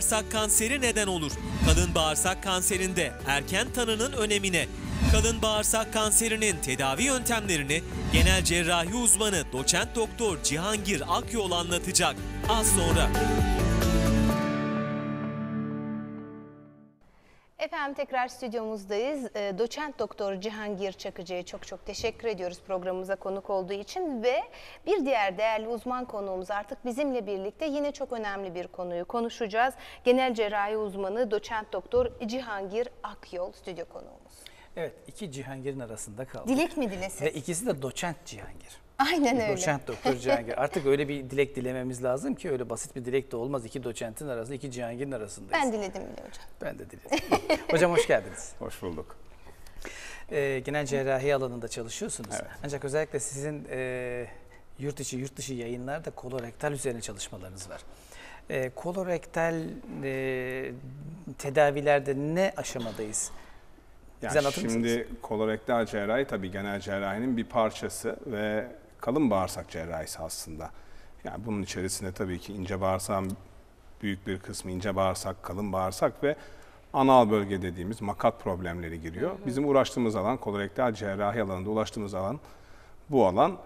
bağırsak kanseri neden olur? Kalın bağırsak kanserinde erken tanının önemine, kalın bağırsak kanserinin tedavi yöntemlerini genel cerrahi uzmanı doçent doktor Cihangir Akyol anlatacak. Az sonra. Efendim tekrar stüdyomuzdayız. Ee, doçent doktor Cihangir Çakıcı'ya çok çok teşekkür ediyoruz programımıza konuk olduğu için ve bir diğer değerli uzman konuğumuz artık bizimle birlikte yine çok önemli bir konuyu konuşacağız. Genel cerrahi uzmanı doçent doktor Cihangir Akyol stüdyo konuğumuz. Evet iki Cihangir'in arasında kaldı. Dilek mi dilesin? Ve ikisi de doçent Cihangir. Aynen öyle. Doçent doktor Cihangir. Artık öyle bir dilek dilememiz lazım ki öyle basit bir dilek de olmaz. İki doçentin arasında, iki Cihangir'in arasındayız. Ben diledim bile hocam. Ben de diledim. hocam hoş geldiniz. Hoş bulduk. Ee, genel cerrahi alanında çalışıyorsunuz. Evet. Ancak özellikle sizin e, yurt içi, yurt dışı yayınlarda kolorektal üzerine çalışmalarınız var. E, kolorektal e, tedavilerde ne aşamadayız? Yani Bize anlatır şimdi kolorektal cerrahi tabii genel cerrahinin bir parçası ve kalın bağırsak cerrahisi aslında. Yani bunun içerisinde tabii ki ince bağırsak büyük bir kısmı ince bağırsak, kalın bağırsak ve anal bölge dediğimiz makat problemleri giriyor. Hı Bizim uğraştığımız alan kolorektal cerrahi alanında ulaştığımız alan bu alan.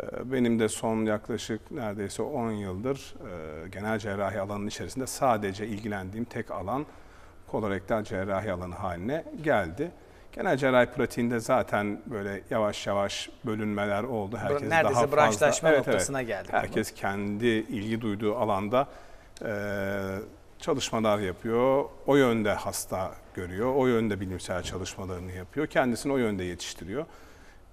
Ee, benim de son yaklaşık neredeyse 10 yıldır e, genel cerrahi alanının içerisinde sadece ilgilendiğim tek alan kolorektal cerrahi alanı haline geldi. Genel cerrahi pratiğinde zaten böyle yavaş yavaş bölünmeler oldu. Herkes Neredeyse daha branşlaşma fazla, noktasına evet, evet. geldi. Herkes kendi ilgi duyduğu alanda e, çalışmalar yapıyor. O yönde hasta görüyor. O yönde bilimsel çalışmalarını yapıyor. Kendisini o yönde yetiştiriyor.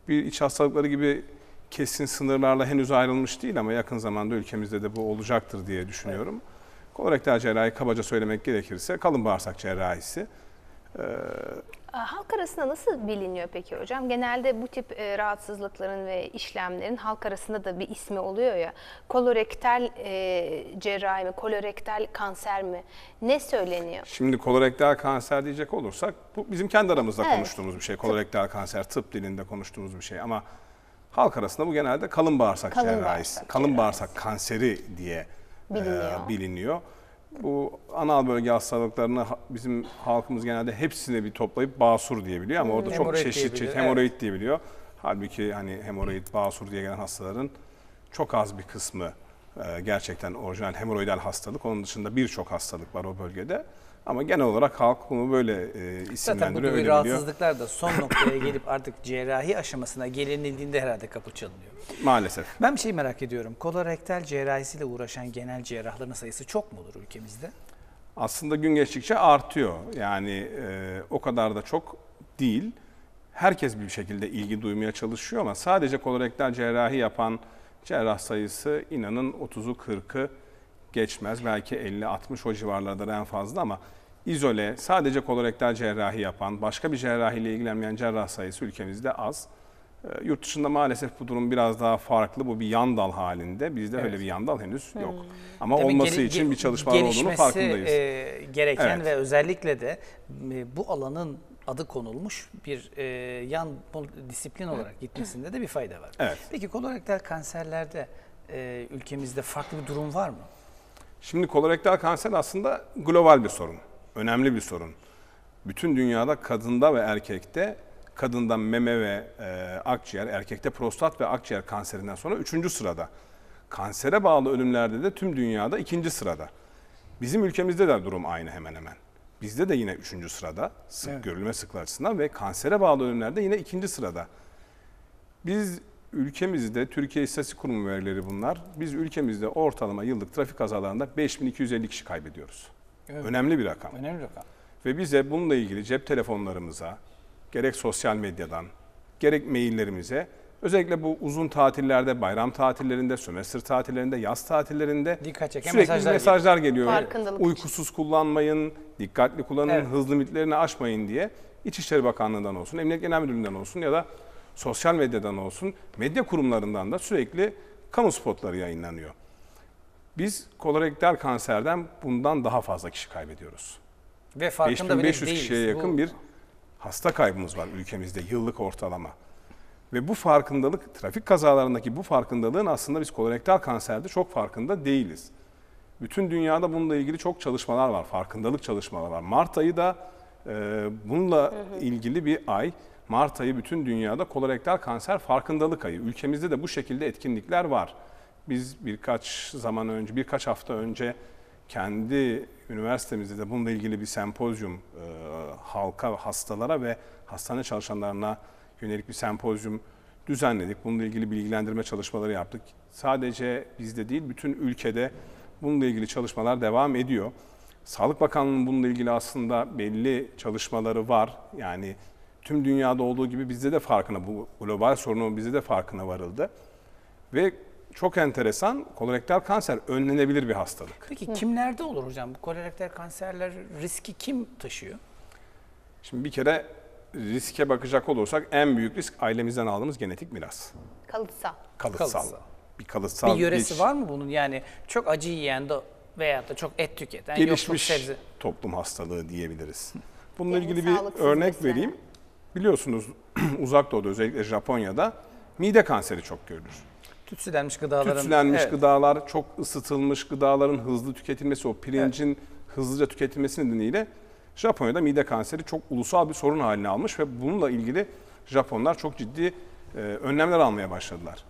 Bir iç hastalıkları gibi kesin sınırlarla henüz ayrılmış değil ama yakın zamanda ülkemizde de bu olacaktır diye düşünüyorum. Evet. Kolorektal cerrahi kabaca söylemek gerekirse kalın bağırsak cerrahisi. Ee, halk arasında nasıl biliniyor peki hocam? Genelde bu tip e, rahatsızlıkların ve işlemlerin halk arasında da bir ismi oluyor ya. Kolorektal e, cerrahi mi, kolorektal kanser mi? Ne söyleniyor? Şimdi kolorektal kanser diyecek olursak bu bizim kendi aramızda evet. konuştuğumuz bir şey. Kolorektal kanser tıp dilinde konuştuğumuz bir şey ama halk arasında bu genelde kalın bağırsak kalın cerrahisi, bağırsak kalın cerrahisi. bağırsak kanseri diye biliniyor. E, biliniyor. Bu anal bölge hastalıklarını bizim halkımız genelde hepsini bir toplayıp basur diyebiliyor ama orada hmm. çok çeşit çeşit hemoroid evet. diyebiliyor. Halbuki hani hemoroid, basur diye gelen hastaların çok az bir kısmı e, gerçekten orijinal hemoroidal hastalık. Onun dışında birçok hastalık var o bölgede. Ama genel olarak halk bunu böyle e, isimlendiriyor. Zaten bu gibi rahatsızlıklar da son noktaya gelip artık cerrahi aşamasına gelinildiğinde herhalde kapı çalınıyor. Maalesef. Ben bir şey merak ediyorum. Kolorektal cerrahisiyle uğraşan genel cerrahların sayısı çok mu olur ülkemizde? Aslında gün geçtikçe artıyor. Yani e, o kadar da çok değil. Herkes bir şekilde ilgi duymaya çalışıyor ama sadece kolorektal cerrahi yapan cerrah sayısı inanın 30'u 40'ı geçmez. Belki 50-60 o civarlardır en fazla ama izole, sadece kolorektal cerrahi yapan, başka bir cerrahiyle ilgilenmeyen cerrah sayısı ülkemizde az. Ee, yurt dışında maalesef bu durum biraz daha farklı. Bu bir yan dal halinde. Bizde evet. öyle bir yan dal henüz hmm. yok. Ama Tabii olması için bir çalışma olduğunu farkındayız. E, gereken evet. ve özellikle de e, bu alanın adı konulmuş bir e, yan disiplin olarak evet. gitmesinde de bir fayda var. Evet. Peki kolorektal kanserlerde e, ülkemizde farklı bir durum var mı? Şimdi kolorektal kanser aslında global bir sorun. Önemli bir sorun. Bütün dünyada kadında ve erkekte, kadında meme ve e, akciğer, erkekte prostat ve akciğer kanserinden sonra üçüncü sırada. Kansere bağlı ölümlerde de tüm dünyada ikinci sırada. Bizim ülkemizde de durum aynı hemen hemen. Bizde de yine üçüncü sırada sık evet. görülme sıklığı açısından ve kansere bağlı ölümlerde yine ikinci sırada. Biz ülkemizde Türkiye İstatistik Kurumu verileri bunlar. Biz ülkemizde ortalama yıllık trafik kazalarında 5250 kişi kaybediyoruz. Evet. Önemli bir rakam. Önemli rakam. Ve bize bununla ilgili cep telefonlarımıza, gerek sosyal medyadan, gerek maillerimize Özellikle bu uzun tatillerde, bayram tatillerinde, sömestr tatillerinde, yaz tatillerinde Dikkat çeken sürekli mesajlar, mesajlar geliyor. geliyor. Uykusuz için. kullanmayın, dikkatli kullanın, evet. hız limitlerini aşmayın diye İçişleri Bakanlığı'ndan olsun, Emniyet Genel Müdürlüğü'nden olsun ya da sosyal medyadan olsun, medya kurumlarından da sürekli kamu spotları yayınlanıyor. Biz kolorektal kanserden bundan daha fazla kişi kaybediyoruz. Ve farkında 5500 bile kişiye yakın Bu... bir hasta kaybımız var ülkemizde yıllık ortalama. Ve bu farkındalık, trafik kazalarındaki bu farkındalığın aslında biz kolorektal kanserde çok farkında değiliz. Bütün dünyada bununla ilgili çok çalışmalar var, farkındalık çalışmaları var. Mart ayı da e, bununla hı hı. ilgili bir ay. Mart ayı bütün dünyada kolorektal kanser farkındalık ayı. Ülkemizde de bu şekilde etkinlikler var. Biz birkaç zaman önce, birkaç hafta önce kendi üniversitemizde de bununla ilgili bir sempozyum e, halka, hastalara ve hastane çalışanlarına yönelik bir sempozyum düzenledik. Bununla ilgili bilgilendirme çalışmaları yaptık. Sadece bizde değil, bütün ülkede bununla ilgili çalışmalar devam ediyor. Sağlık Bakanlığı'nın bununla ilgili aslında belli çalışmaları var. Yani tüm dünyada olduğu gibi bizde de farkına, bu global sorunu bizde de farkına varıldı. Ve çok enteresan kolorektal kanser önlenebilir bir hastalık. Peki kimlerde olur hocam? Bu kolorektal kanserler riski kim taşıyor? Şimdi bir kere riske bakacak olursak en büyük risk ailemizden aldığımız genetik miras. Kalıtsal. Kalıtsal. kalıtsal. Bir kalıtsal. Bir yöresi bir... var mı bunun? Yani çok acı yiyen de veya da çok et tüketen, gelişmiş toplum hastalığı diyebiliriz. Bununla Benim ilgili bir örnek vereyim. Biliyorsunuz uzak doğuda özellikle Japonya'da mide kanseri çok görülür. Tütsülenmiş gıdaların. Tütsülenmiş evet. gıdalar, çok ısıtılmış gıdaların hızlı tüketilmesi, o pirincin evet. hızlıca tüketilmesi nedeniyle Japonya'da mide kanseri çok ulusal bir sorun haline almış ve bununla ilgili Japonlar çok ciddi e, önlemler almaya başladılar.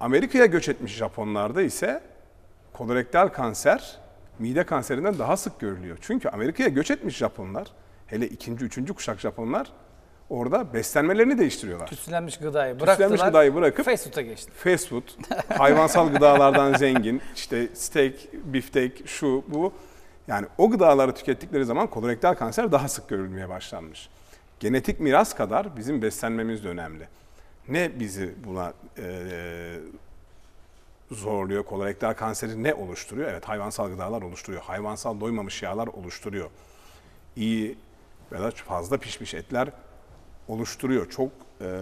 Amerika'ya göç etmiş Japonlarda ise kolorektal kanser mide kanserinden daha sık görülüyor. Çünkü Amerika'ya göç etmiş Japonlar hele ikinci, üçüncü kuşak Japonlar orada beslenmelerini değiştiriyorlar. Tütsülenmiş gıdayı bıraktılar. Tütsülenmiş gıdayı bırakıp fast food'a geçti. Fast food, hayvansal gıdalardan zengin, işte steak, biftek, şu bu. Yani o gıdaları tükettikleri zaman kolorektal kanser daha sık görülmeye başlanmış. Genetik miras kadar bizim beslenmemiz de önemli. Ne bizi buna e, zorluyor, kolorektal kanseri ne oluşturuyor? Evet hayvansal gıdalar oluşturuyor, hayvansal doymamış yağlar oluşturuyor. İyi ya da fazla pişmiş etler oluşturuyor. Çok e,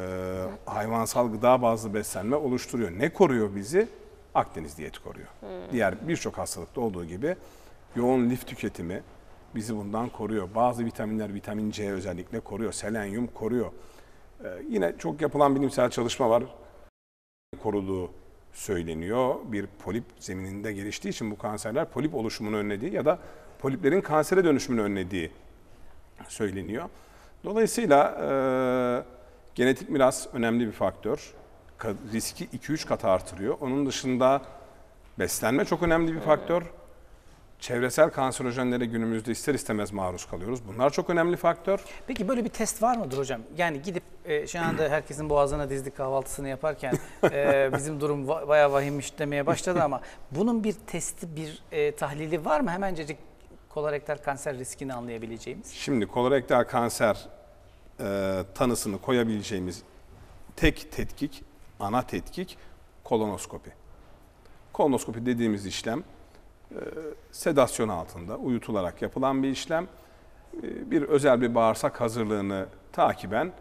hayvansal gıda bazlı beslenme oluşturuyor. Ne koruyor bizi? Akdeniz diyeti koruyor. Hmm. Diğer birçok hastalıkta olduğu gibi yoğun lif tüketimi bizi bundan koruyor. Bazı vitaminler vitamin C özellikle koruyor. Selenyum koruyor. E, yine çok yapılan bilimsel çalışma var. Koruduğu söyleniyor. Bir polip zemininde geliştiği için bu kanserler polip oluşumunu önlediği ya da poliplerin kansere dönüşümünü önlediği söyleniyor. Dolayısıyla e, genetik miras önemli bir faktör. Ka riski 2-3 kat artırıyor. Onun dışında beslenme çok önemli bir faktör. Çevresel kanserojenlere günümüzde ister istemez maruz kalıyoruz. Bunlar çok önemli faktör. Peki böyle bir test var mıdır hocam? Yani gidip e, şu anda herkesin boğazına dizdik kahvaltısını yaparken e, bizim durum va bayağı vahimmiş demeye başladı ama bunun bir testi, bir e, tahlili var mı? Hemencecik kolorektal kanser riskini anlayabileceğimiz? Şimdi kolorektal kanser e, tanısını koyabileceğimiz tek tetkik, ana tetkik kolonoskopi. Kolonoskopi dediğimiz işlem e, sedasyon altında uyutularak yapılan bir işlem. E, bir özel bir bağırsak hazırlığını takiben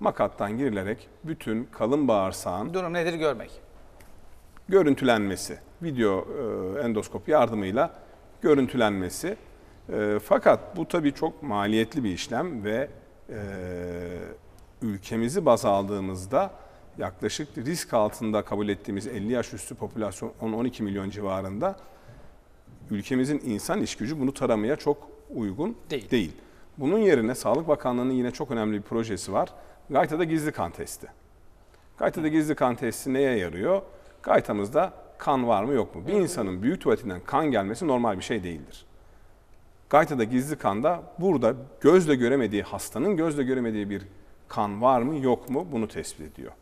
makattan girilerek bütün kalın bağırsağın durum nedir görmek. Görüntülenmesi, video e, endoskop yardımıyla görüntülenmesi e, fakat bu tabii çok maliyetli bir işlem ve e, ülkemizi baz aldığımızda yaklaşık risk altında kabul ettiğimiz 50 yaş üstü popülasyon 10-12 milyon civarında ülkemizin insan iş gücü bunu taramaya çok uygun değil. değil. Bunun yerine Sağlık Bakanlığı'nın yine çok önemli bir projesi var. Gayta'da gizli kan testi. Gayta'da gizli kan testi neye yarıyor? Gaytamızda kan var mı yok mu? Bir insanın büyük tuvaletinden kan gelmesi normal bir şey değildir. Gaytada gizli kanda burada gözle göremediği hastanın gözle göremediği bir kan var mı yok mu bunu tespit ediyor.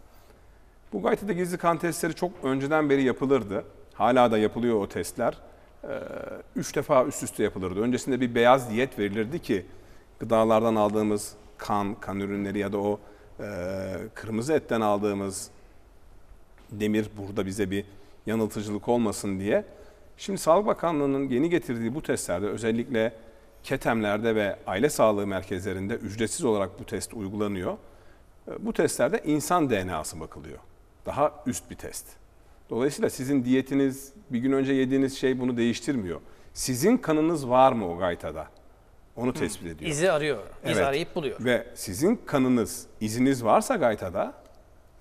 Bu gaytada gizli kan testleri çok önceden beri yapılırdı. Hala da yapılıyor o testler. Ee, üç defa üst üste yapılırdı. Öncesinde bir beyaz diyet verilirdi ki gıdalardan aldığımız kan, kan ürünleri ya da o e, kırmızı etten aldığımız demir burada bize bir yanıltıcılık olmasın diye Şimdi Sağlık Bakanlığı'nın yeni getirdiği bu testlerde özellikle ketemlerde ve aile sağlığı merkezlerinde ücretsiz olarak bu test uygulanıyor. Ee, bu testlerde insan DNA'sı bakılıyor. Daha üst bir test. Dolayısıyla sizin diyetiniz, bir gün önce yediğiniz şey bunu değiştirmiyor. Sizin kanınız var mı o gaytada? Onu tespit ediyor. İzi arıyor. İzi evet. arayıp buluyor. Ve sizin kanınız, iziniz varsa gaytada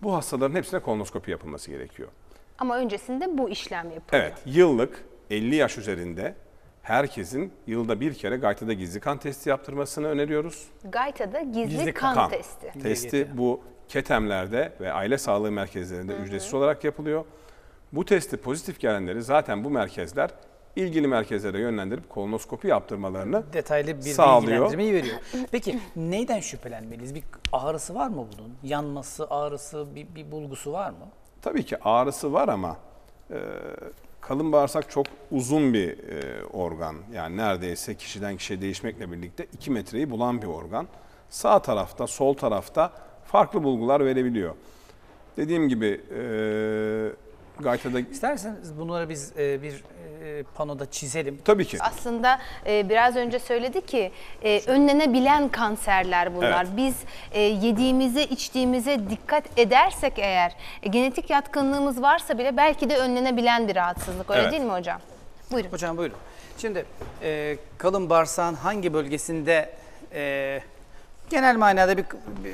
bu hastaların hepsine kolonoskopi yapılması gerekiyor. Ama öncesinde bu işlem yapılıyor. Evet, yıllık 50 yaş üzerinde herkesin yılda bir kere gaytada gizli kan testi yaptırmasını öneriyoruz. Gaytada gizli, gizli kan, kan testi. Testi bu ketemlerde ve aile sağlığı merkezlerinde Hı -hı. ücretsiz olarak yapılıyor. Bu testi pozitif gelenleri zaten bu merkezler ilgili merkezlere yönlendirip kolonoskopi yaptırmalarını detaylı bir sağlıyor. bilgilendirmeyi veriyor. Peki neyden şüphelenmeliyiz? Bir ağrısı var mı bunun? Yanması, ağrısı, bir, bir bulgusu var mı? Tabii ki ağrısı var ama e, kalın bağırsak çok uzun bir e, organ. Yani neredeyse kişiden kişiye değişmekle birlikte 2 metreyi bulan bir organ. Sağ tarafta, sol tarafta farklı bulgular verebiliyor. Dediğim gibi e, Gayta'da... İsterseniz bunları biz e, bir e, panoda çizelim. Tabii ki. Aslında e, biraz önce söyledi ki e, önlenebilen kanserler bunlar. Evet. Biz e, yediğimize, içtiğimize dikkat edersek eğer, e, genetik yatkınlığımız varsa bile belki de önlenebilen bir rahatsızlık. Öyle evet. değil mi hocam? Buyurun. Hocam buyurun. Şimdi e, kalın bağırsağın hangi bölgesinde e, genel manada bir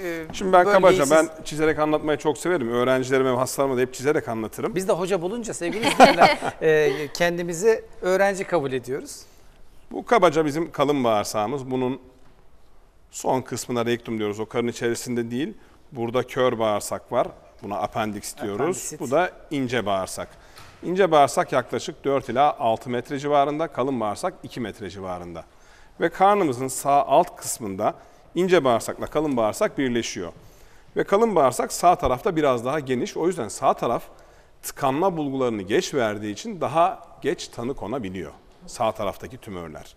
e, Şimdi ben kabaca siz- ben çizerek anlatmayı çok severim. Öğrencilerime ve hastalarıma da hep çizerek anlatırım. Biz de hoca bulunca sevgili izleyenler e, kendimizi öğrenci kabul ediyoruz. Bu kabaca bizim kalın bağırsağımız. Bunun son kısmına rektum diyoruz. O karın içerisinde değil. Burada kör bağırsak var. Buna appendix diyoruz. Apendisit. Bu da ince bağırsak. İnce bağırsak yaklaşık 4 ila 6 metre civarında, kalın bağırsak 2 metre civarında. Ve karnımızın sağ alt kısmında ince bağırsakla kalın bağırsak birleşiyor. Ve kalın bağırsak sağ tarafta biraz daha geniş. O yüzden sağ taraf tıkanma bulgularını geç verdiği için daha geç tanı konabiliyor. Sağ taraftaki tümörler.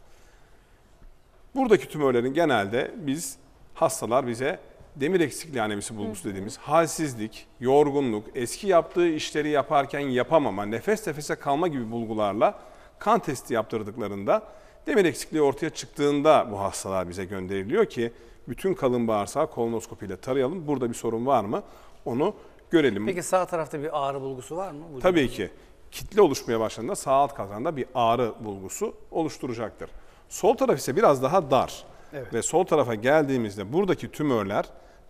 Buradaki tümörlerin genelde biz hastalar bize demir eksikliği anemisi bulgusu dediğimiz halsizlik, yorgunluk, eski yaptığı işleri yaparken yapamama, nefes nefese kalma gibi bulgularla kan testi yaptırdıklarında Demir eksikliği ortaya çıktığında bu hastalar bize gönderiliyor ki bütün kalın bağırsağı kolonoskopiyle tarayalım. Burada bir sorun var mı? Onu görelim. Peki sağ tarafta bir ağrı bulgusu var mı? Bu Tabii ki. Kitle oluşmaya başladığında sağ alt kalkanda bir ağrı bulgusu oluşturacaktır. Sol taraf ise biraz daha dar. Evet. Ve sol tarafa geldiğimizde buradaki tümörler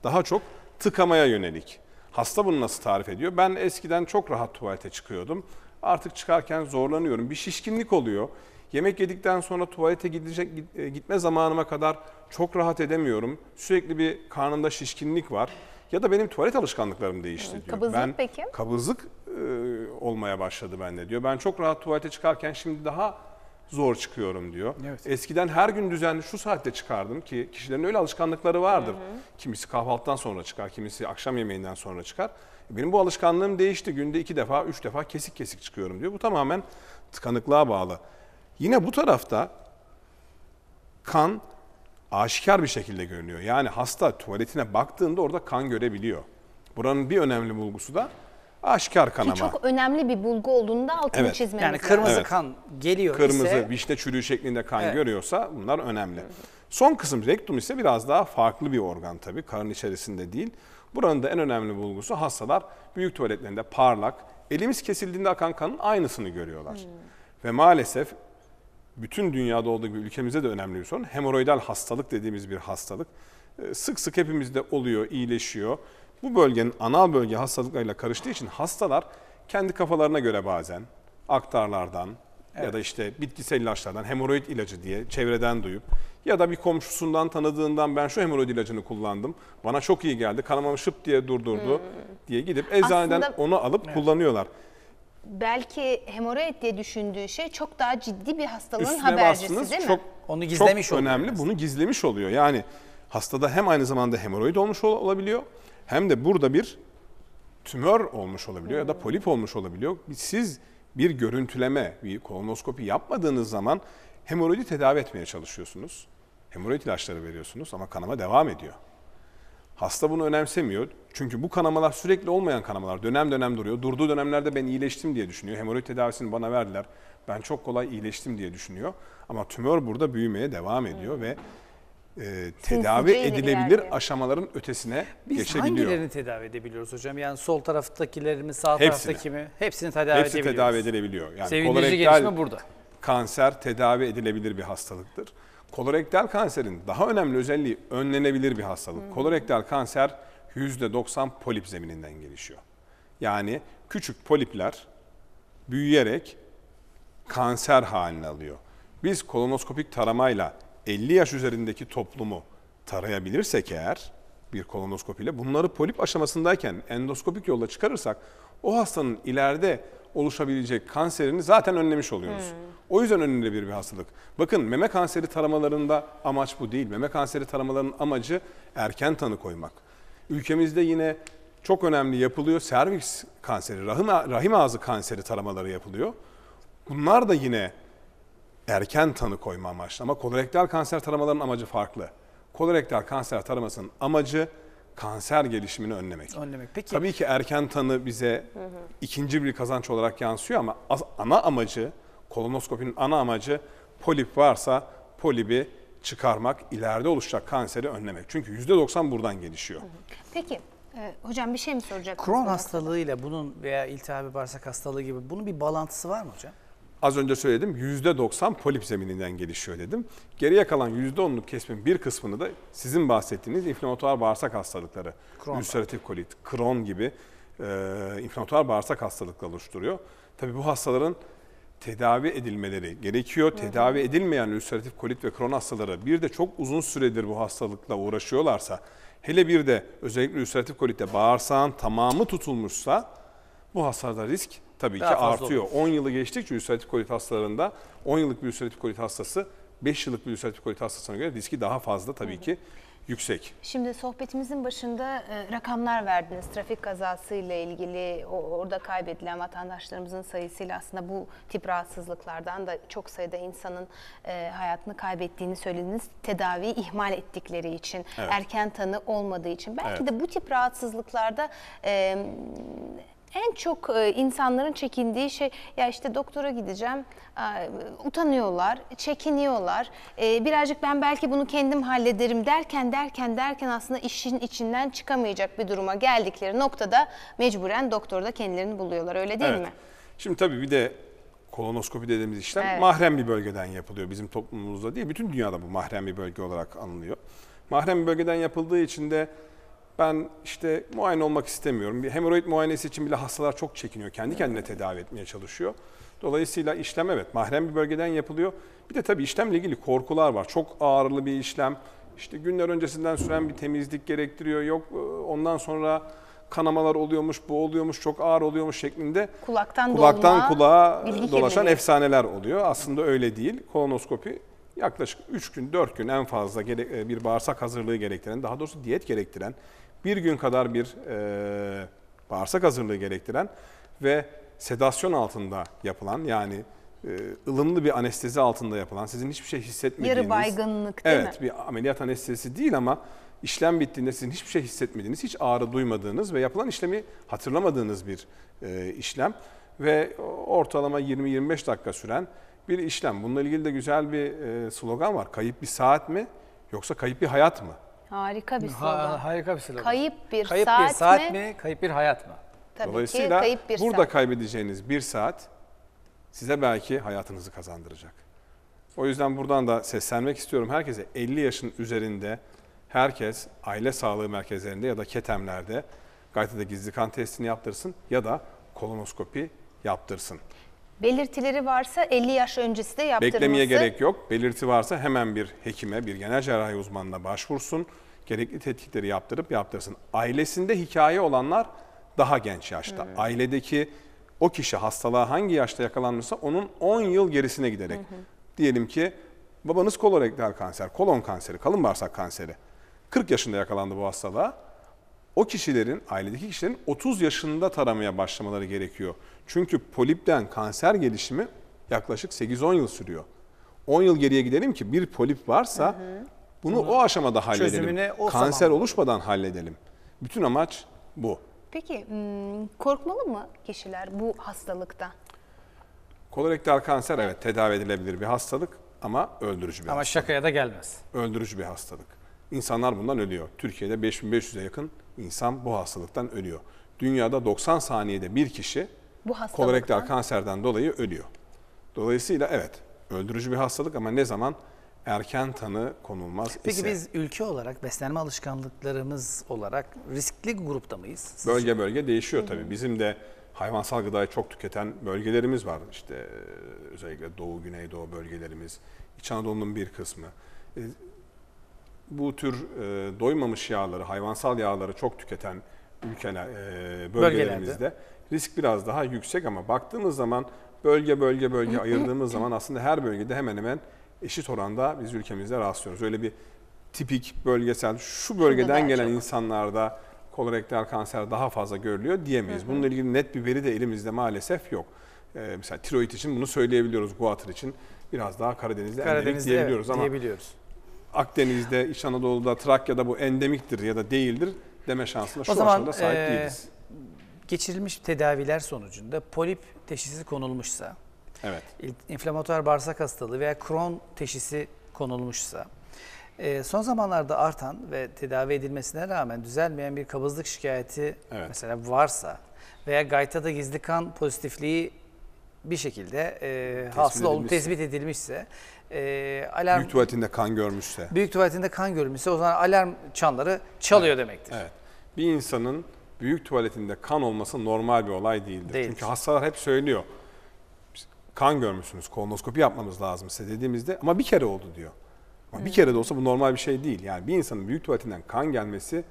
daha çok tıkamaya yönelik. Hasta bunu nasıl tarif ediyor? Ben eskiden çok rahat tuvalete çıkıyordum. Artık çıkarken zorlanıyorum. Bir şişkinlik oluyor. Yemek yedikten sonra tuvalete gidecek e, gitme zamanıma kadar çok rahat edemiyorum. Sürekli bir karnımda şişkinlik var. Ya da benim tuvalet alışkanlıklarım değişti diyor. Kabızlık ben, peki? Kabızlık e, olmaya başladı bende diyor. Ben çok rahat tuvalete çıkarken şimdi daha zor çıkıyorum diyor. Evet. Eskiden her gün düzenli şu saatte çıkardım ki kişilerin öyle alışkanlıkları vardır. Hı hı. Kimisi kahvaltıdan sonra çıkar, kimisi akşam yemeğinden sonra çıkar. E, benim bu alışkanlığım değişti. Günde iki defa, üç defa kesik kesik çıkıyorum diyor. Bu tamamen tıkanıklığa bağlı. Yine bu tarafta kan aşikar bir şekilde görünüyor. Yani hasta tuvaletine baktığında orada kan görebiliyor. Buranın bir önemli bulgusu da aşikar kanama. Ki çok önemli bir bulgu olduğunda altını evet. çizmemiz Yani kırmızı evet. kan geliyor Kırmızı, ise... vişne çürüğü şeklinde kan evet. görüyorsa bunlar önemli. Son kısım rektum ise biraz daha farklı bir organ tabii. Karın içerisinde değil. Buranın da en önemli bulgusu hastalar büyük tuvaletlerinde parlak, elimiz kesildiğinde akan kanın aynısını görüyorlar. Hmm. Ve maalesef bütün dünyada olduğu gibi ülkemizde de önemli bir sorun. Hemoroidal hastalık dediğimiz bir hastalık. Ee, sık sık hepimizde oluyor, iyileşiyor. Bu bölgenin anal bölge hastalıklarıyla karıştığı için hastalar kendi kafalarına göre bazen aktarlardan evet. ya da işte bitkisel ilaçlardan hemoroid ilacı diye çevreden duyup ya da bir komşusundan tanıdığından ben şu hemoroid ilacını kullandım. Bana çok iyi geldi. Kanamamı şıp diye durdurdu hmm. diye gidip eczaneden Aslında... onu alıp evet. kullanıyorlar belki hemoroid diye düşündüğü şey çok daha ciddi bir hastalığın Üstüne habercisi değil mi? Onu gizlemiş çok önemli. Biraz. Bunu gizlemiş oluyor. Yani hastada hem aynı zamanda hemoroid olmuş olabiliyor hem de burada bir tümör olmuş olabiliyor hmm. ya da polip olmuş olabiliyor. Siz bir görüntüleme, bir kolonoskopi yapmadığınız zaman hemoroidi tedavi etmeye çalışıyorsunuz. Hemoroid ilaçları veriyorsunuz ama kanama devam ediyor. Hasta bunu önemsemiyor. Çünkü bu kanamalar sürekli olmayan kanamalar. Dönem dönem duruyor. Durduğu dönemlerde ben iyileştim diye düşünüyor. Hemoroid tedavisini bana verdiler. Ben çok kolay iyileştim diye düşünüyor. Ama tümör burada büyümeye devam ediyor hmm. ve e, tedavi Sinsice edilebilir yani. aşamaların ötesine Biz geçebiliyor. Biz hangilerini tedavi edebiliyoruz hocam? Yani sol taraftakileri mi, sağ hepsini. taraftaki mi? Hepsini tedavi Hepsi edebiliyoruz. Hepsi tedavi edilebiliyor. Yani Sevindirici gelişme burada. Kanser tedavi edilebilir bir hastalıktır. Kolorektal kanserin daha önemli özelliği önlenebilir bir hastalık. Hmm. Kolorektal kanser %90 polip zemininden gelişiyor. Yani küçük polipler büyüyerek kanser haline alıyor. Biz kolonoskopik taramayla 50 yaş üzerindeki toplumu tarayabilirsek eğer bir kolonoskopiyle bunları polip aşamasındayken endoskopik yolla çıkarırsak o hastanın ileride oluşabilecek kanserini zaten önlemiş oluyoruz. Hmm. O yüzden önlenebilir bir hastalık. Bakın meme kanseri taramalarında amaç bu değil. Meme kanseri taramalarının amacı erken tanı koymak. Ülkemizde yine çok önemli yapılıyor serviks kanseri, rahim, rahim ağzı kanseri taramaları yapılıyor. Bunlar da yine erken tanı koyma amaçlı ama kolorektal kanser taramalarının amacı farklı. Kolorektal kanser taramasının amacı kanser gelişimini önlemek. Önlemek. Peki. Tabii ki erken tanı bize hı hı. ikinci bir kazanç olarak yansıyor ama ana amacı Kolonoskopinin ana amacı polip varsa polibi çıkarmak, ileride oluşacak kanseri önlemek. Çünkü %90 buradan gelişiyor. Peki e, hocam bir şey mi soracaksınız? Crohn hastalığıyla bunun veya iltihabi bağırsak hastalığı gibi bunun bir bağlantısı var mı hocam? Az önce söyledim %90 polip zemininden gelişiyor dedim. Geriye kalan %10'luk kesimin bir kısmını da sizin bahsettiğiniz inflamatuar bağırsak hastalıkları, Crohn'da. ülseratif kolit, Crohn gibi e, inflamatuar bağırsak hastalıkları oluşturuyor. Tabii bu hastaların tedavi edilmeleri gerekiyor. Hı. Tedavi edilmeyen ülseratif kolit ve kron hastaları bir de çok uzun süredir bu hastalıkla uğraşıyorlarsa, hele bir de özellikle ülseratif kolitte bağırsağın tamamı tutulmuşsa bu hastalarda risk tabii Daha ki artıyor. Olur. 10 yılı geçtikçe ülseratif kolit hastalarında 10 yıllık bir ülseratif kolit hastası 5 yıllık bir ülseratif kolit hastasına göre riski daha fazla tabii hı hı. ki yüksek. Şimdi sohbetimizin başında e, rakamlar verdiniz. Trafik kazası ile ilgili orada kaybedilen vatandaşlarımızın sayısıyla aslında bu tip rahatsızlıklardan da çok sayıda insanın e, hayatını kaybettiğini söylediniz. tedavi ihmal ettikleri için, evet. erken tanı olmadığı için. Belki evet. de bu tip rahatsızlıklarda e, en çok e, insanların çekindiği şey ya işte doktora gideceğim e, utanıyorlar, çekiniyorlar. E, birazcık ben belki bunu kendim hallederim derken derken derken aslında işin içinden çıkamayacak bir duruma geldikleri noktada mecburen doktorda kendilerini buluyorlar öyle değil evet. mi? Şimdi tabii bir de kolonoskopi dediğimiz işlem evet. mahrem bir bölgeden yapılıyor bizim toplumumuzda değil. Bütün dünyada bu mahrem bir bölge olarak anılıyor. Mahrem bir bölgeden yapıldığı için de ben işte muayene olmak istemiyorum. Bir hemoroid muayenesi için bile hastalar çok çekiniyor. Kendi kendine tedavi etmeye çalışıyor. Dolayısıyla işlem evet mahrem bir bölgeden yapılıyor. Bir de tabii işlemle ilgili korkular var. Çok ağırlı bir işlem. İşte günler öncesinden süren bir temizlik gerektiriyor. Yok e, ondan sonra kanamalar oluyormuş, bu oluyormuş, çok ağır oluyormuş şeklinde kulaktan, kulaktan dolma, kulağa dolaşan gibi. efsaneler oluyor. Aslında öyle değil. Kolonoskopi yaklaşık 3 gün 4 gün en fazla e, bir bağırsak hazırlığı gerektiren daha doğrusu diyet gerektiren bir gün kadar bir e, bağırsak hazırlığı gerektiren ve sedasyon altında yapılan yani e, ılımlı bir anestezi altında yapılan sizin hiçbir şey hissetmediğiniz. Yarı baygınlık değil evet, mi? Evet bir ameliyat anestezisi değil ama işlem bittiğinde sizin hiçbir şey hissetmediğiniz, hiç ağrı duymadığınız ve yapılan işlemi hatırlamadığınız bir e, işlem ve ortalama 20-25 dakika süren bir işlem. Bununla ilgili de güzel bir slogan var. Kayıp bir saat mi yoksa kayıp bir hayat mı? Harika bir slogan. harika bir slogan. Kayıp bir kayıp saat, bir saat mi? mi? Kayıp bir hayat mı? Tabii Dolayısıyla ki kayıp bir burada saat. kaybedeceğiniz bir saat size belki hayatınızı kazandıracak. O yüzden buradan da seslenmek istiyorum herkese 50 yaşın üzerinde herkes aile sağlığı merkezlerinde ya da ketemlerde gayet de gizli kan testini yaptırsın ya da kolonoskopi yaptırsın. Belirtileri varsa 50 yaş öncesi de yaptırması. Beklemeye gerek yok. Belirti varsa hemen bir hekime, bir genel cerrahi uzmanına başvursun. Gerekli tetkikleri yaptırıp yaptırsın. Ailesinde hikaye olanlar daha genç yaşta. Evet. Ailedeki o kişi hastalığa hangi yaşta yakalanmışsa onun 10 yıl gerisine giderek. Hı hı. Diyelim ki babanız kolorektal kanser, kolon kanseri, kalın bağırsak kanseri. 40 yaşında yakalandı bu hastalığa o kişilerin, ailedeki kişilerin 30 yaşında taramaya başlamaları gerekiyor. Çünkü polipten kanser gelişimi yaklaşık 8-10 yıl sürüyor. 10 yıl geriye gidelim ki bir polip varsa hı hı. Bunu, bunu o aşamada halledelim. O kanser zaman. oluşmadan halledelim. Bütün amaç bu. Peki hmm, korkmalı mı kişiler bu hastalıkta? Kolorektal kanser evet tedavi edilebilir bir hastalık ama öldürücü bir Ama hastalık. şakaya da gelmez. Öldürücü bir hastalık. İnsanlar bundan ölüyor. Türkiye'de 5500'e yakın insan bu hastalıktan ölüyor. Dünyada 90 saniyede bir kişi bu kolorektal kanserden dolayı ölüyor. Dolayısıyla evet öldürücü bir hastalık ama ne zaman erken tanı konulmaz Peki ise. Peki biz ülke olarak beslenme alışkanlıklarımız olarak riskli grupta mıyız? Sizce? Bölge bölge değişiyor tabii. Bizim de hayvansal gıdayı çok tüketen bölgelerimiz var. İşte e, özellikle Doğu, Güneydoğu bölgelerimiz, İç Anadolu'nun bir kısmı. E, bu tür e, doymamış yağları, hayvansal yağları çok tüketen ülkeler, e, bölgelerimizde risk biraz daha yüksek ama baktığımız zaman bölge bölge bölge ayırdığımız zaman aslında her bölgede hemen hemen eşit oranda biz ülkemizde rastlıyoruz. Öyle bir tipik bölgesel şu bölgeden gelen çok. insanlarda kolorektal kanser daha fazla görülüyor diyemeyiz. Hı Bununla ilgili net bir veri de elimizde maalesef yok. Ee, mesela tiroid için bunu söyleyebiliyoruz, guatr için biraz daha Karadeniz'de, Karadeniz'de endemik diyebiliyoruz evet, ama diyebiliyoruz. Akdeniz'de, İç Anadolu'da, Trakya'da bu endemiktir ya da değildir deme şansına şu o zaman, aşamada sahip e, değiliz. Geçirilmiş tedaviler sonucunda polip teşhisi konulmuşsa, evet. inflamatuar bağırsak hastalığı veya Kron teşhisi konulmuşsa, e, son zamanlarda artan ve tedavi edilmesine rağmen düzelmeyen bir kabızlık şikayeti evet. mesela varsa veya gaytada gizli kan pozitifliği bir şekilde e, hasıl olup tespit edilmişse e, alarm... Büyük tuvaletinde kan görmüşse. Büyük tuvaletinde kan görmüşse o zaman alarm çanları çalıyor evet. demektir. Evet. Bir insanın büyük tuvaletinde kan olması normal bir olay değildir. değildir. Çünkü hastalar hep söylüyor. Kan görmüşsünüz, kolonoskopi yapmamız lazım size dediğimizde ama bir kere oldu diyor. Ama bir kere de olsa bu normal bir şey değil. Yani bir insanın büyük tuvaletinden kan gelmesi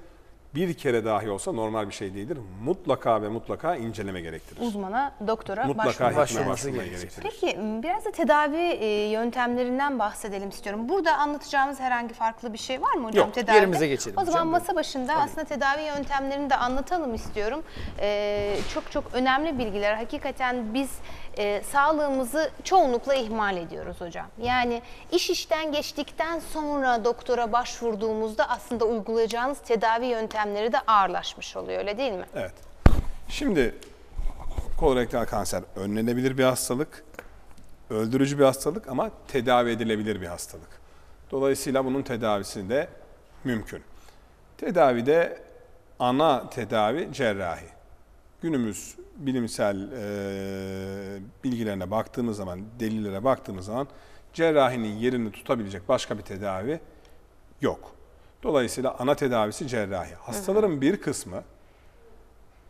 bir kere dahi olsa normal bir şey değildir. Mutlaka ve mutlaka inceleme gerektirir. Uzmana, doktora mutlaka başvurma gerektirir. Peki biraz da tedavi e, yöntemlerinden bahsedelim istiyorum. Burada anlatacağımız herhangi farklı bir şey var mı hocam Yok, tedavide? yerimize geçelim. O zaman hocam, masa başında Tabii. aslında tedavi yöntemlerini de anlatalım istiyorum. Ee, çok çok önemli bilgiler. Hakikaten biz e, sağlığımızı çoğunlukla ihmal ediyoruz hocam. Yani iş işten geçtikten sonra doktora başvurduğumuzda aslında uygulayacağınız tedavi yöntemleri de ağırlaşmış oluyor öyle değil mi? Evet. Şimdi kolorektal kanser önlenebilir bir hastalık, öldürücü bir hastalık ama tedavi edilebilir bir hastalık. Dolayısıyla bunun tedavisi de mümkün. Tedavide ana tedavi cerrahi. Günümüz bilimsel e, bilgilerine baktığınız zaman, delillere baktığınız zaman cerrahinin yerini tutabilecek başka bir tedavi yok. Dolayısıyla ana tedavisi cerrahi. Hastaların bir kısmı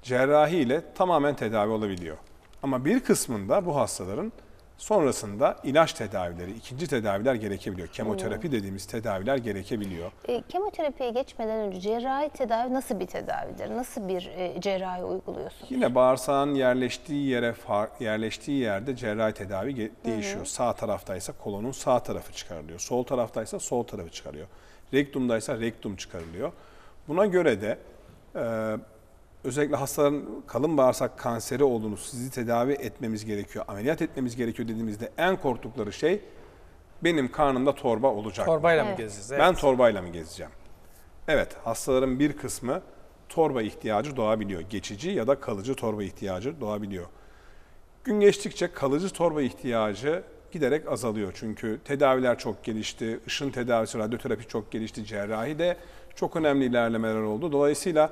cerrahi ile tamamen tedavi olabiliyor. Ama bir kısmında bu hastaların Sonrasında ilaç tedavileri, ikinci tedaviler gerekebiliyor. Kemoterapi hmm. dediğimiz tedaviler gerekebiliyor. E, kemoterapiye geçmeden önce cerrahi tedavi nasıl bir tedavidir? Nasıl bir e, cerrahi uyguluyorsunuz? Yine bağırsağın yerleştiği yere yerleştiği yerde cerrahi tedavi değişiyor. Hmm. Sağ taraftaysa kolonun sağ tarafı çıkarılıyor. Sol taraftaysa sol tarafı çıkarılıyor. Rektumdaysa rektum çıkarılıyor. Buna göre de e, özellikle hastaların kalın bağırsak kanseri olduğunu sizi tedavi etmemiz gerekiyor, ameliyat etmemiz gerekiyor dediğimizde en korktukları şey benim karnımda torba olacak. Torbayla evet. mı gezeceğiz? Evet. Ben torbayla mı gezeceğim? Evet, hastaların bir kısmı torba ihtiyacı doğabiliyor. Geçici ya da kalıcı torba ihtiyacı doğabiliyor. Gün geçtikçe kalıcı torba ihtiyacı giderek azalıyor. Çünkü tedaviler çok gelişti, ışın tedavisi, radyoterapi çok gelişti, cerrahi de çok önemli ilerlemeler oldu. Dolayısıyla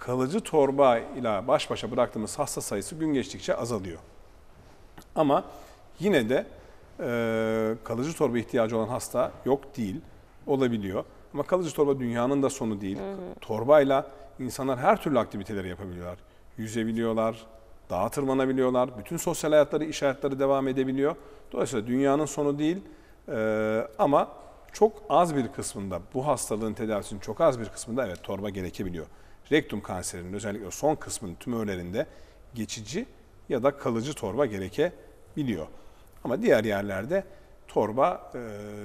kalıcı torba ile baş başa bıraktığımız hasta sayısı gün geçtikçe azalıyor. Ama yine de e, kalıcı torba ihtiyacı olan hasta yok değil, olabiliyor. Ama kalıcı torba dünyanın da sonu değil. Hı hı. Torbayla insanlar her türlü aktiviteleri yapabiliyorlar. Yüzebiliyorlar, dağa tırmanabiliyorlar, bütün sosyal hayatları, iş hayatları devam edebiliyor. Dolayısıyla dünyanın sonu değil e, ama çok az bir kısmında bu hastalığın tedavisinin çok az bir kısmında evet torba gerekebiliyor rektum kanserinin özellikle son kısmının tümörlerinde geçici ya da kalıcı torba gerekebiliyor. Ama diğer yerlerde torba e,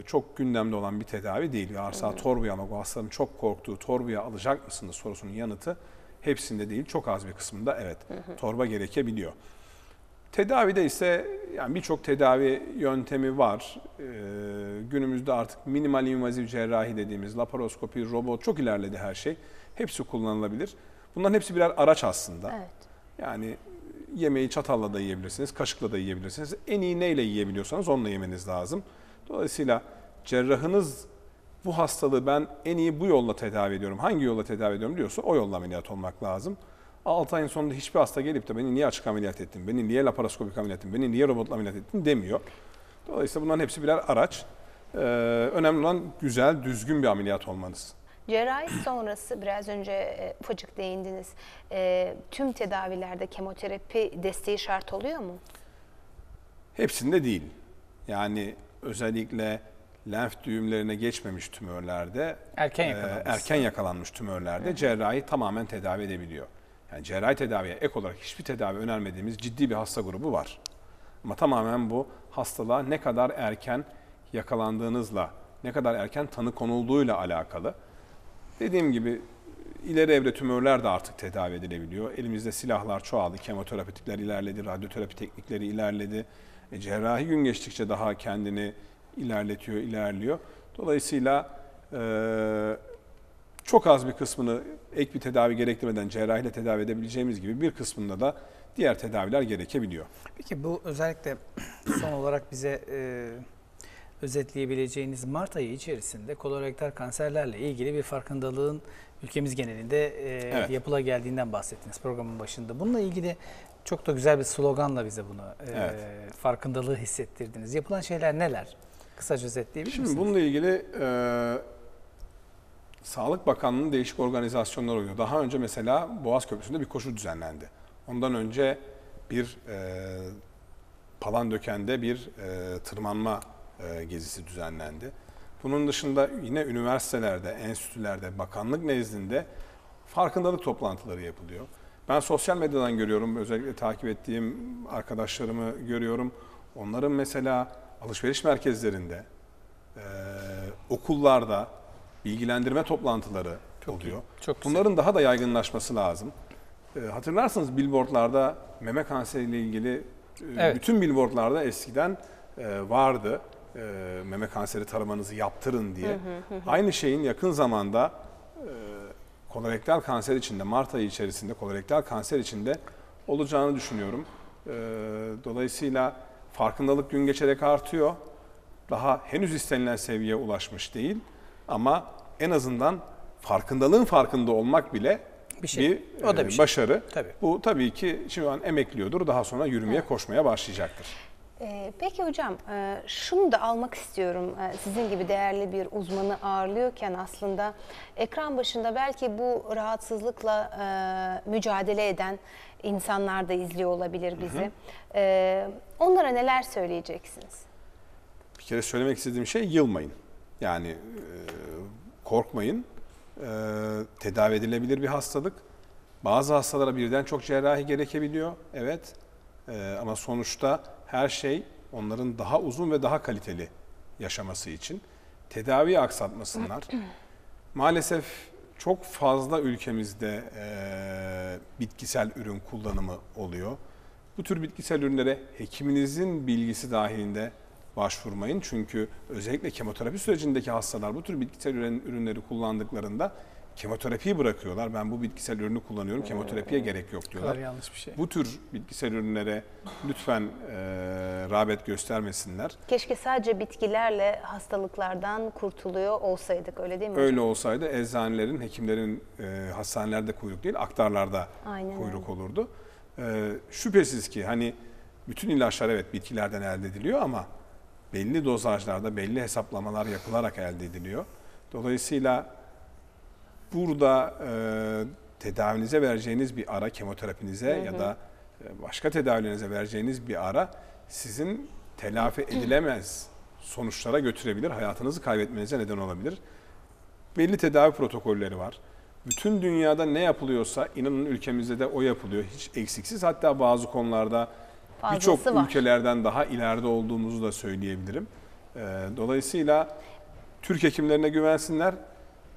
çok gündemde olan bir tedavi değil. Ve arsa evet. torbayı almak, o hastaların çok korktuğu torbaya alacak mısınız sorusunun yanıtı hepsinde değil, çok az bir kısmında evet torba gerekebiliyor. Tedavide ise yani birçok tedavi yöntemi var. Ee, günümüzde artık minimal invaziv cerrahi dediğimiz laparoskopi, robot çok ilerledi her şey. Hepsi kullanılabilir. Bunların hepsi birer araç aslında. Evet. Yani e, yemeği çatalla da yiyebilirsiniz, kaşıkla da yiyebilirsiniz. En iyi neyle yiyebiliyorsanız onunla yemeniz lazım. Dolayısıyla cerrahınız bu hastalığı ben en iyi bu yolla tedavi ediyorum, hangi yolla tedavi ediyorum diyorsa o yolla ameliyat olmak lazım. 6 ayın sonunda hiçbir hasta gelip de beni niye açık ameliyat ettin, beni niye laparoskopik ameliyat ettin, beni niye robotla ameliyat ettin demiyor. Dolayısıyla bunların hepsi birer araç. Ee, önemli olan güzel, düzgün bir ameliyat olmanız. Cerrahi sonrası biraz önce e, ufacık değindiniz. E, tüm tedavilerde kemoterapi desteği şart oluyor mu? Hepsinde değil. Yani özellikle lenf düğümlerine geçmemiş tümörlerde erken e, yakalanmış, e, erken yakalanmış tümörlerde evet. cerrahi tamamen tedavi edebiliyor. Yani cerrahi tedaviye ek olarak hiçbir tedavi önermediğimiz ciddi bir hasta grubu var. Ama tamamen bu hastalığa ne kadar erken yakalandığınızla, ne kadar erken tanı konulduğuyla alakalı. Dediğim gibi ileri evre tümörler de artık tedavi edilebiliyor. Elimizde silahlar çoğaldı. Kemoterapetikler ilerledi, radyoterapi teknikleri ilerledi. E, cerrahi gün geçtikçe daha kendini ilerletiyor, ilerliyor. Dolayısıyla e, çok az bir kısmını ek bir tedavi gerektirmeden cerrahiyle tedavi edebileceğimiz gibi bir kısmında da diğer tedaviler gerekebiliyor. Peki bu özellikle son olarak bize... E özetleyebileceğiniz Mart ayı içerisinde kolorektal kanserlerle ilgili bir farkındalığın ülkemiz genelinde e, evet. yapıla geldiğinden bahsettiniz programın başında. Bununla ilgili çok da güzel bir sloganla bize bunu e, evet. farkındalığı hissettirdiniz. Yapılan şeyler neler? Kısaca özetleyebilir Şimdi misiniz? bununla ilgili e, Sağlık Bakanlığı'nın değişik organizasyonları oluyor. Daha önce mesela Boğaz Köprüsü'nde bir koşu düzenlendi. Ondan önce bir e, Palandöken'de bir e, tırmanma e, gezisi düzenlendi. Bunun dışında yine üniversitelerde, enstitülerde, bakanlık nezdinde farkındalık toplantıları yapılıyor. Ben sosyal medyadan görüyorum, özellikle takip ettiğim arkadaşlarımı görüyorum. Onların mesela alışveriş merkezlerinde, e, okullarda bilgilendirme toplantıları çok oluyor. Iyi, çok Bunların daha da yaygınlaşması lazım. E, hatırlarsınız billboardlarda meme kanseriyle ilgili evet. bütün billboardlarda eskiden vardı e, meme kanseri taramanızı yaptırın diye. Aynı şeyin yakın zamanda e, kolorektal kanser içinde Mart ayı içerisinde kolorektal kanser içinde olacağını düşünüyorum. E, dolayısıyla farkındalık gün geçerek artıyor. Daha henüz istenilen seviyeye ulaşmış değil ama en azından farkındalığın farkında olmak bile bir şey. Bir, o da bir e, şey. başarı. Tabii. Bu tabii ki şu an emekliyordur. Daha sonra yürümeye, evet. koşmaya başlayacaktır. Ee, peki hocam e, şunu da almak istiyorum. E, sizin gibi değerli bir uzmanı ağırlıyorken aslında ekran başında belki bu rahatsızlıkla e, mücadele eden insanlar da izliyor olabilir bizi. Hı hı. onlara neler söyleyeceksiniz? Bir kere söylemek istediğim şey yılmayın. Yani korkmayın. tedavi edilebilir bir hastalık. Bazı hastalara birden çok cerrahi gerekebiliyor. Evet. ama sonuçta her şey onların daha uzun ve daha kaliteli yaşaması için tedavi aksatmasınlar. Maalesef çok fazla ülkemizde e, bitkisel ürün kullanımı oluyor. Bu tür bitkisel ürünlere hekiminizin bilgisi dahilinde başvurmayın. Çünkü özellikle kemoterapi sürecindeki hastalar bu tür bitkisel ürünleri kullandıklarında kemoterapiyi bırakıyorlar. Ben bu bitkisel ürünü kullanıyorum. Ee, Kemoterapiye gerek yok diyorlar. Kadar yanlış bir şey. Bu tür bitkisel ürünlere lütfen e, rağbet göstermesinler. Keşke sadece bitkilerle hastalıklardan kurtuluyor olsaydık öyle değil mi? Öyle hocam? olsaydı eczanelerin, hekimlerin e, hastanelerde kuyruk değil aktarlarda Aynen kuyruk olurdu. E, şüphesiz ki hani bütün ilaçlar evet bitkilerden elde ediliyor ama belli dozajlarda belli hesaplamalar yapılarak elde ediliyor. Dolayısıyla burada e, tedavinize vereceğiniz bir ara, kemoterapinize hı hı. ya da e, başka tedavilerinize vereceğiniz bir ara sizin telafi edilemez sonuçlara götürebilir. Hayatınızı kaybetmenize neden olabilir. Belli tedavi protokolleri var. Bütün dünyada ne yapılıyorsa inanın ülkemizde de o yapılıyor. Hiç eksiksiz hatta bazı konularda birçok ülkelerden daha ileride olduğumuzu da söyleyebilirim. E, dolayısıyla Türk hekimlerine güvensinler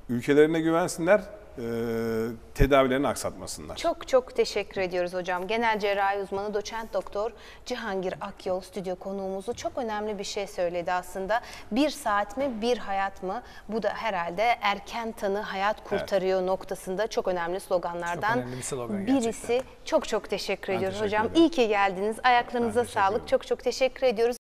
ülkelerine güvensinler, e, tedavilerini aksatmasınlar. Çok çok teşekkür ediyoruz hocam. Genel cerrahi uzmanı doçent doktor Cihangir Akyol stüdyo konuğumuzu çok önemli bir şey söyledi aslında. Bir saat mi bir hayat mı? Bu da herhalde erken tanı hayat kurtarıyor evet. noktasında çok önemli sloganlardan çok önemli bir slogan birisi. Gerçekten. Çok çok teşekkür ben ediyoruz teşekkür hocam. Ederim. İyi ki geldiniz. Ayaklarınıza sağlık. Ederim. Çok çok teşekkür ediyoruz.